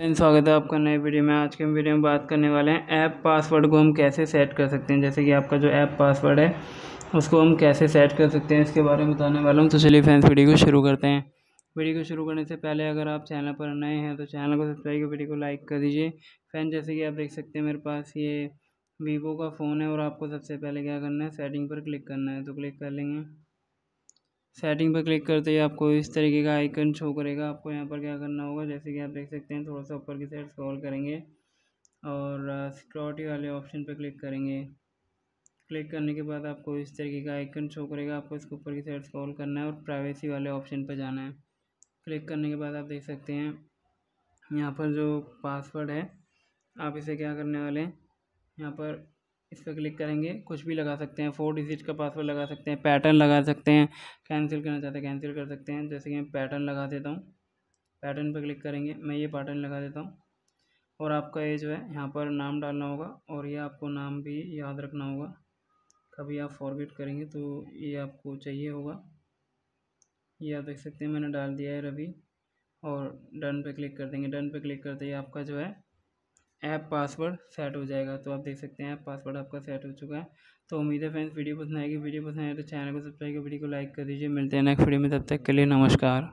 स्वागत है आपका नए वीडियो में आज के वीडियो में बात करने वाले हैं ऐप पासवर्ड को हम कैसे सेट कर सकते हैं जैसे कि आपका जो ऐप पासवर्ड है उसको हम कैसे सेट कर सकते हैं इसके बारे में बताने वाला हूं तो चलिए फ्रेंड्स वीडियो को शुरू करते हैं वीडियो को शुरू करने से पहले अगर आप चैनल पर नए हैं तो चैनल को सब्सक्राइब कर वीडियो को लाइक कर दीजिए फ्रेंड जैसे कि आप देख सकते हैं मेरे पास ये वीवो का फ़ोन है और आपको सबसे पहले क्या करना है सेटिंग पर क्लिक करना है तो क्लिक कर लेंगे सेटिंग पर क्लिक करते ही आपको इस तरीके का आइकन शो करेगा आपको यहाँ पर क्या करना होगा जैसे कि आप देख सकते हैं थोड़ा सा ऊपर की साइड स्क्रॉल करेंगे और सिक्योरिटी uh, वाले ऑप्शन पर क्लिक करेंगे क्लिक करने के बाद आपको इस तरीके का आइकन शो करेगा आपको इसके ऊपर की साइड स्क्रॉल करना है और प्राइवेसी वाले ऑप्शन पर जाना है क्लिक करने के बाद आप देख सकते हैं यहाँ पर जो पासवर्ड है आप इसे क्या करने वाले हैं यहाँ पर इस पर क्लिक करेंगे कुछ भी लगा सकते हैं फोर डिजिट का पासवर्ड लगा सकते हैं पैटर्न लगा सकते हैं कैंसिल करना चाहते हैं कैंसिल कर सकते हैं जैसे कि मैं पैटर्न लगा देता हूँ पैटर्न पर क्लिक करेंगे मैं ये पैटर्न लगा देता हूँ और आपका ये जो है यहाँ पर नाम डालना होगा और ये आपको नाम भी याद रखना होगा कभी आप फॉरवेड करेंगे तो ये आपको चाहिए होगा ये आप देख सकते हैं मैंने डाल दिया है रवि और डन पे क्लिक कर देंगे डन पे क्लिक करते ही आपका जो है ऐप पासवर्ड सेट हो जाएगा तो आप देख सकते हैं ऐप पासवर्ड आपका सेट हो चुका है तो उम्मीद है फ्रेंड्स वीडियो पसंद आएगी वीडियो पसंद आए तो चैनल को सब्सक्राइब कर वीडियो को लाइक कर दीजिए मिलते हैं नेक्स्ट वीडियो में तब तक के लिए नमस्कार